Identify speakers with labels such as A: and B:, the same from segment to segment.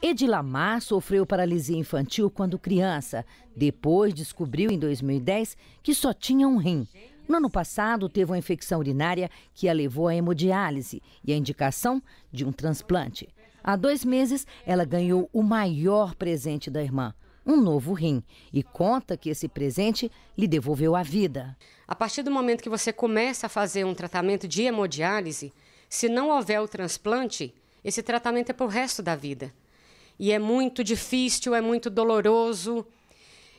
A: Edilamar sofreu paralisia infantil quando criança. Depois descobriu em 2010 que só tinha um rim. No ano passado, teve uma infecção urinária que a levou à hemodiálise e à indicação de um transplante. Há dois meses, ela ganhou o maior presente da irmã, um novo rim, e conta que esse presente lhe devolveu a vida.
B: A partir do momento que você começa a fazer um tratamento de hemodiálise, se não houver o transplante, esse tratamento é para o resto da vida. E é muito difícil, é muito doloroso,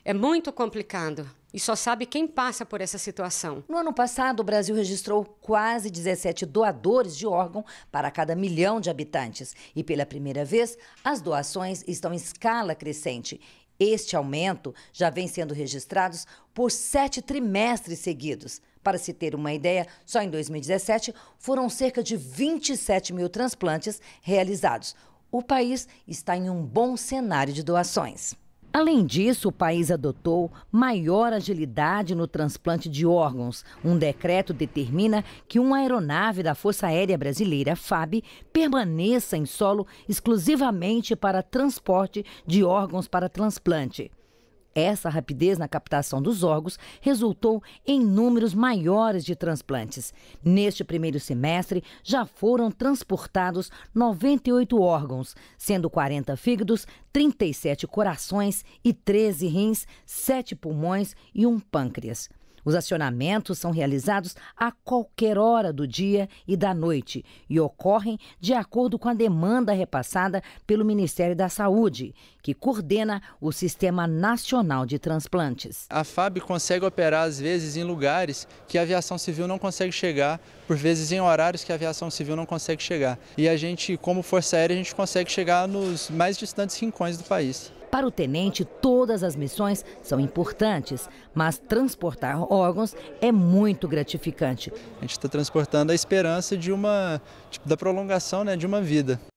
B: é muito complicado. E só sabe quem passa por essa situação.
A: No ano passado, o Brasil registrou quase 17 doadores de órgão para cada milhão de habitantes. E pela primeira vez, as doações estão em escala crescente. Este aumento já vem sendo registrado por sete trimestres seguidos. Para se ter uma ideia, só em 2017 foram cerca de 27 mil transplantes realizados, o país está em um bom cenário de doações. Além disso, o país adotou maior agilidade no transplante de órgãos. Um decreto determina que uma aeronave da Força Aérea Brasileira, FAB, permaneça em solo exclusivamente para transporte de órgãos para transplante. Essa rapidez na captação dos órgãos resultou em números maiores de transplantes. Neste primeiro semestre, já foram transportados 98 órgãos, sendo 40 fígados, 37 corações e 13 rins, 7 pulmões e um pâncreas. Os acionamentos são realizados a qualquer hora do dia e da noite e ocorrem de acordo com a demanda repassada pelo Ministério da Saúde, que coordena o Sistema Nacional de Transplantes.
C: A FAB consegue operar, às vezes, em lugares que a aviação civil não consegue chegar, por vezes em horários que a aviação civil não consegue chegar. E a gente, como Força Aérea, a gente consegue chegar nos mais distantes rincões do país. Para o tenente, todas as missões são importantes,
A: mas transportar órgãos é muito gratificante.
C: A gente está transportando a esperança de uma, tipo, da prolongação né, de uma vida.